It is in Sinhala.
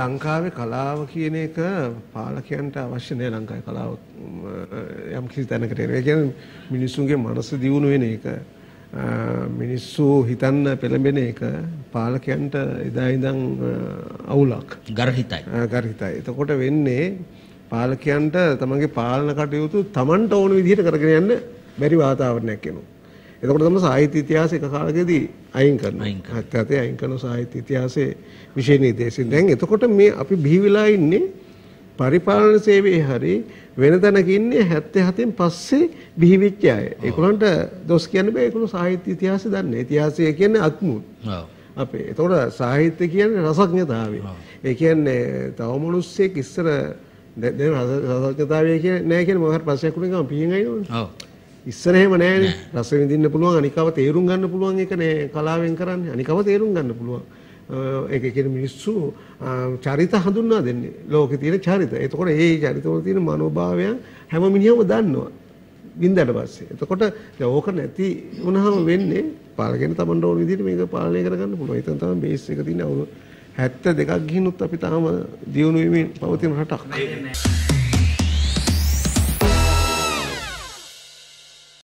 ලංකාවේ කලාව කියන එක පාලකයන්ට අවශ්‍ය නෑ ලංකාවේ කලාව යම් කිසි තැනකට එන. ඒ කියන්නේ මිනිස්සුන්ගේ මනස දියුණු වෙන එක මිනිස්සු හිතන්න පෙළඹෙන එක පාලකයන්ට එදා ඉඳන් අවුලක්. ගර්හිතයි. ගර්හිතයි. එතකොට වෙන්නේ පාලකයන්ට තමන්ගේ පාලන කටයුතු තමන්ට ඕන විදිහට කරගෙන යන්න බැරි වාතාවරණයක් එනවා. එතකොට තමයි සාහිත්‍ය ඉතිහාසය එක කාලෙකදී අයින් කරනවා. හත්‍යතේ අයින් කරන සාහිත්‍ය ඉතිහාසයේ විශේෂ නිදේශයෙන් දැන් එතකොට මේ අපි බිහි වෙලා ඉන්නේ පරිපාලන සේවයේ හරි වෙන තැනක ඉන්නේ 77න් පස්සේ බිහි වෙච්ච අය. ඒගොල්ලන්ට දොස් කියන්න බෑ ඒගොල්ලෝ සාහිත්‍ය ඉතිහාසය දන්නේ. ඉතිහාසය කියන්නේ අත්මුත්. අපේ. එතකොට සාහිත්‍ය කියන්නේ රසඥතාවය. ඒ කියන්නේ තව මිනිස්සෙක් ඉස්සර දැන් රසඥතාවය කියන්නේ නෑ කියන්නේ මොකක් හරි ප්‍රශ්නයක් උනේ ගම පිහින් අයිනවනේ. ඔව්. ඉස්සර එහෙම නෑනේ. රස විඳින්න පුළුවන් අනිකව තේරුම් ගන්න පුළුවන් එක නේ කලාවෙන් කරන්නේ. අනිකව තේරුම් ගන්න පුළුවන්. ඒක කියන මිනිස්සු චරිත හඳුන්වා දෙන්නේ. ලෝකේ තියෙන චරිත. එතකොට ඒ චරිතවල තියෙන මනෝභාවයන් හැම මිනිහම දන්නවා. වින්දට පස්සේ. එතකොට ඕක නැති වුණාම වෙන්නේ පාලකගෙන තමන්ට ඕන විදිහට මේක පාලනය කරගන්න පුළුවන්. ඒතන තමයි බේස් එක තියෙන්නේ. 72ක් ගිහිනුත් අපි තාම දියුණු වෙමින් පවතින රටක්.